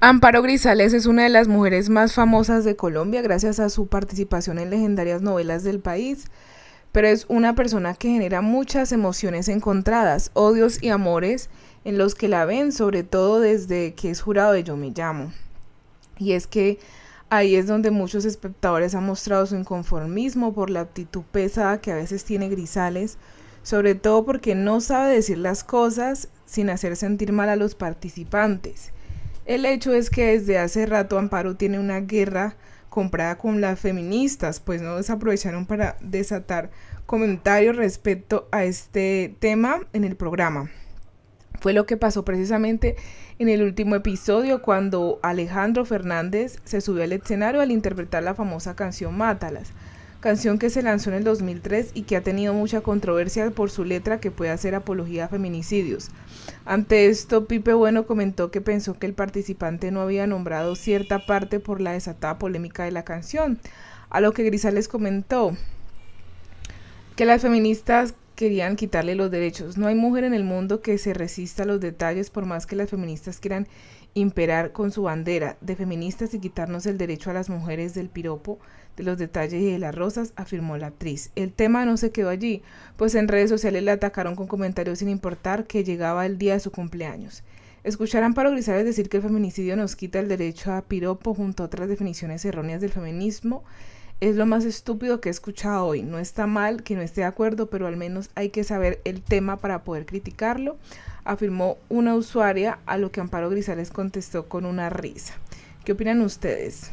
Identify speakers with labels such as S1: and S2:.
S1: Amparo Grisales es una de las mujeres más famosas de Colombia gracias a su participación en legendarias novelas del país, pero es una persona que genera muchas emociones encontradas, odios y amores en los que la ven, sobre todo desde que es jurado de Yo Me Llamo. Y es que ahí es donde muchos espectadores han mostrado su inconformismo por la actitud pesada que a veces tiene Grisales, sobre todo porque no sabe decir las cosas sin hacer sentir mal a los participantes. El hecho es que desde hace rato Amparo tiene una guerra comprada con las feministas, pues no desaprovecharon para desatar comentarios respecto a este tema en el programa. Fue lo que pasó precisamente en el último episodio cuando Alejandro Fernández se subió al escenario al interpretar la famosa canción Mátalas canción que se lanzó en el 2003 y que ha tenido mucha controversia por su letra que puede hacer apología a feminicidios. Ante esto, Pipe Bueno comentó que pensó que el participante no había nombrado cierta parte por la desatada polémica de la canción, a lo que Grisales comentó que las feministas querían quitarle los derechos. No hay mujer en el mundo que se resista a los detalles por más que las feministas quieran imperar con su bandera de feministas y quitarnos el derecho a las mujeres del piropo, de los detalles y de las rosas, afirmó la actriz. El tema no se quedó allí, pues en redes sociales la atacaron con comentarios sin importar que llegaba el día de su cumpleaños. Escucharán para Grisales decir que el feminicidio nos quita el derecho a piropo junto a otras definiciones erróneas del feminismo es lo más estúpido que he escuchado hoy. No está mal que no esté de acuerdo, pero al menos hay que saber el tema para poder criticarlo, afirmó una usuaria, a lo que Amparo Grisales contestó con una risa. ¿Qué opinan ustedes?